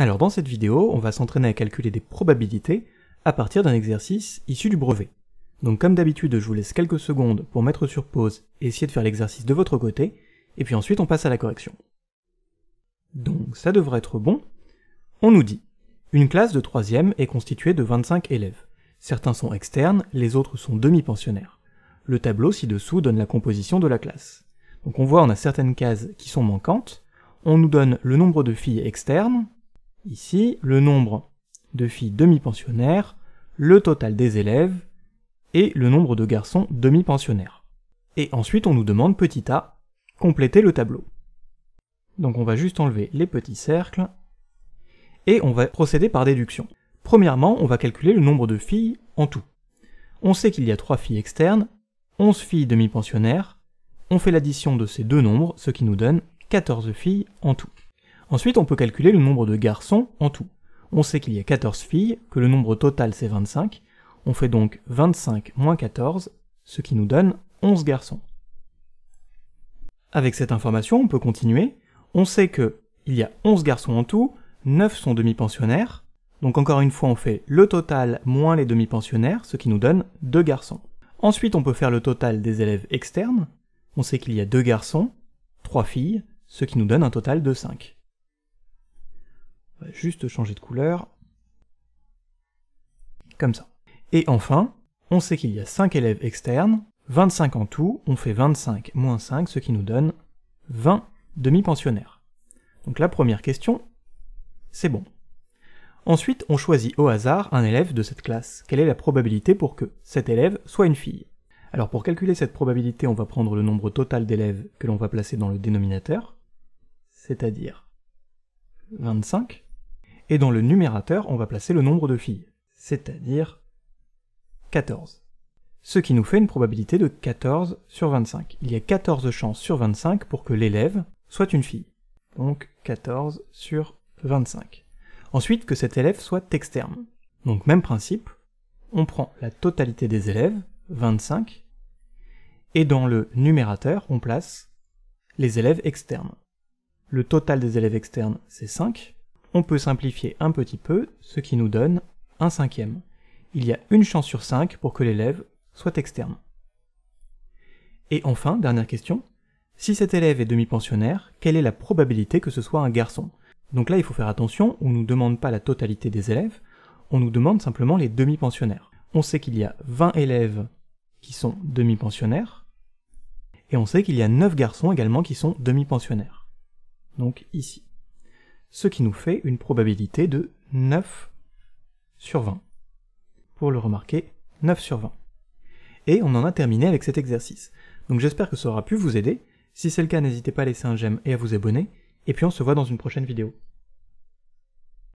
Alors dans cette vidéo, on va s'entraîner à calculer des probabilités à partir d'un exercice issu du brevet. Donc comme d'habitude, je vous laisse quelques secondes pour mettre sur pause et essayer de faire l'exercice de votre côté, et puis ensuite on passe à la correction. Donc ça devrait être bon. On nous dit une classe de 3 est constituée de 25 élèves. Certains sont externes, les autres sont demi-pensionnaires. Le tableau ci-dessous donne la composition de la classe. Donc on voit on a certaines cases qui sont manquantes, on nous donne le nombre de filles externes, Ici, le nombre de filles demi-pensionnaires, le total des élèves et le nombre de garçons demi-pensionnaires. Et ensuite, on nous demande petit a, compléter le tableau. Donc on va juste enlever les petits cercles et on va procéder par déduction. Premièrement, on va calculer le nombre de filles en tout. On sait qu'il y a 3 filles externes, 11 filles demi-pensionnaires, on fait l'addition de ces deux nombres, ce qui nous donne 14 filles en tout. Ensuite, on peut calculer le nombre de garçons en tout. On sait qu'il y a 14 filles, que le nombre total c'est 25. On fait donc 25 moins 14, ce qui nous donne 11 garçons. Avec cette information, on peut continuer. On sait que il y a 11 garçons en tout, 9 sont demi-pensionnaires. Donc encore une fois, on fait le total moins les demi-pensionnaires, ce qui nous donne 2 garçons. Ensuite, on peut faire le total des élèves externes. On sait qu'il y a 2 garçons, 3 filles, ce qui nous donne un total de 5 va juste changer de couleur. Comme ça. Et enfin, on sait qu'il y a 5 élèves externes, 25 en tout, on fait 25 moins 5, ce qui nous donne 20 demi-pensionnaires. Donc la première question, c'est bon. Ensuite, on choisit au hasard un élève de cette classe. Quelle est la probabilité pour que cet élève soit une fille Alors pour calculer cette probabilité, on va prendre le nombre total d'élèves que l'on va placer dans le dénominateur, c'est-à-dire 25, et dans le numérateur, on va placer le nombre de filles, c'est-à-dire 14. Ce qui nous fait une probabilité de 14 sur 25. Il y a 14 chances sur 25 pour que l'élève soit une fille. Donc 14 sur 25. Ensuite, que cet élève soit externe. Donc même principe, on prend la totalité des élèves, 25, et dans le numérateur, on place les élèves externes. Le total des élèves externes, c'est 5, on peut simplifier un petit peu, ce qui nous donne un cinquième. Il y a une chance sur cinq pour que l'élève soit externe. Et enfin, dernière question, si cet élève est demi-pensionnaire, quelle est la probabilité que ce soit un garçon Donc là, il faut faire attention, on ne nous demande pas la totalité des élèves, on nous demande simplement les demi-pensionnaires. On sait qu'il y a 20 élèves qui sont demi-pensionnaires, et on sait qu'il y a 9 garçons également qui sont demi-pensionnaires. Donc ici ce qui nous fait une probabilité de 9 sur 20. Pour le remarquer, 9 sur 20. Et on en a terminé avec cet exercice. Donc j'espère que ça aura pu vous aider. Si c'est le cas, n'hésitez pas à laisser un j'aime et à vous abonner. Et puis on se voit dans une prochaine vidéo.